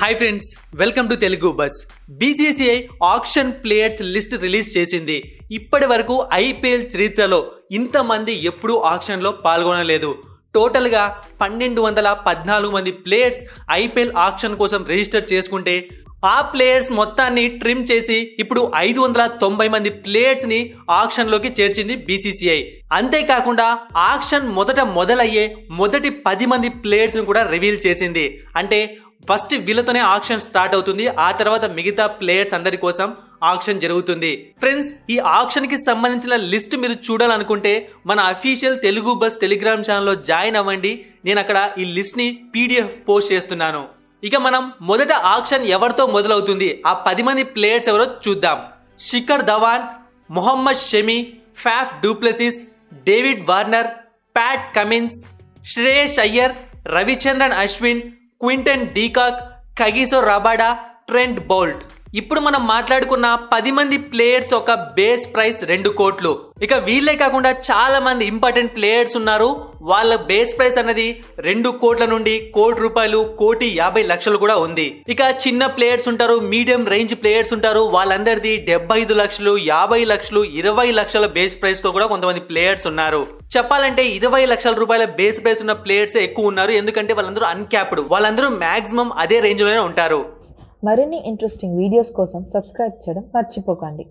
Hi friends welcome to Telugu Buzz BCCI auction players list release చేసింది ఇప్పటి వరకు IPL చరిత్రలో ఇంతమంది ఎప్పుడూ ఆక్షన్లో పాల్గొనలేదు టోటల్గా పన్నెండు వందల పద్నాలుగు మంది ప్లేయర్స్ ఐపీఎల్ ఆక్షన్ కోసం రిజిస్టర్ చేసుకుంటే ఆ ప్లేయర్స్ మొత్తాన్ని ట్రిమ్ చేసి ఇప్పుడు ఐదు వందల తొంభై మంది ప్లేయర్స్ని ఆక్షన్లోకి చేర్చింది బీసీసీఐ అంతేకాకుండా ఆక్షన్ మొదట మొదలయ్యే మొదటి పది మంది ప్లేయర్స్ను కూడా రివీల్ చేసింది అంటే ఫస్ట్ వీళ్ళతోనే ఆక్షన్ స్టార్ట్ అవుతుంది ఆ తర్వాత మిగతా ప్లేయర్స్ అందరి కోసం ఆక్షన్ జరుగుతుంది ఫ్రెండ్స్ ఈ ఆక్షన్ కి సంబంధించిన లిస్ట్ మీరు చూడాలనుకుంటే మన అఫీషియల్ తెలుగు బస్ టెలిగ్రామ్ ఛానల్లో జాయిన్ అవ్వండి నేను అక్కడ ఈ లిస్ట్ ని పీడిఎఫ్ పోస్ట్ చేస్తున్నాను ఇక మనం మొదట ఆక్షన్ ఎవరితో మొదలవుతుంది ఆ పది మంది ప్లేయర్స్ ఎవరో చూద్దాం Shikhar Dhawan Mohammed Shami Faf du Plessis David Warner Pat Cummins Shreyas Iyer Ravichandran Ashwin Quinten Dikak, Kagiso Rabada, Trent Bolt. ఇప్పుడు మనం మాట్లాడుకున్న పది మంది ప్లేయర్స్ ఒక బేస్ ప్రైస్ రెండు కోట్లు ఇక వీళ్ళే కాకుండా చాలా మంది ఇంపార్టెంట్ ప్లేయర్స్ ఉన్నారు వాళ్ళ బేస్ ప్రైస్ అన్నది రెండు కోట్ల నుండి కోటి రూపాయలు కోటి యాభై లక్షలు కూడా ఉంది ఇక చిన్న ప్లేయర్స్ ఉంటారు మీడియం రేంజ్ ప్లేయర్స్ ఉంటారు వాళ్ళందరిది డెబ్బై ఐదు లక్షలు యాభై లక్షలు ఇరవై లక్షల బేస్ ప్రైస్ తో కూడా కొంతమంది ప్లేయర్స్ ఉన్నారు చెప్పాలంటే ఇరవై లక్షల రూపాయల బేస్ ప్రైస్ ఉన్న ప్లేయర్స్ ఎక్కువ ఉన్నారు ఎందుకంటే వాళ్ళందరూ అన్క్యాప్డ్ వాళ్ళందరూ మాక్సిమం అదే రేంజ్ లోనే ఉంటారు మరిన్ని ఇంట్రెస్టింగ్ వీడియోస్ కోసం సబ్స్క్రైబ్ చేయడం మర్చిపోకండి